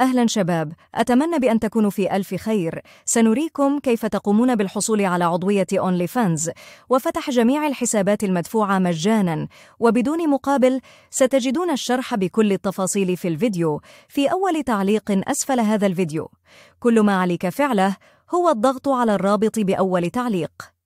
أهلا شباب أتمنى بأن تكونوا في ألف خير سنريكم كيف تقومون بالحصول على عضوية أونلي فانز، وفتح جميع الحسابات المدفوعة مجانا وبدون مقابل ستجدون الشرح بكل التفاصيل في الفيديو في أول تعليق أسفل هذا الفيديو كل ما عليك فعله هو الضغط على الرابط بأول تعليق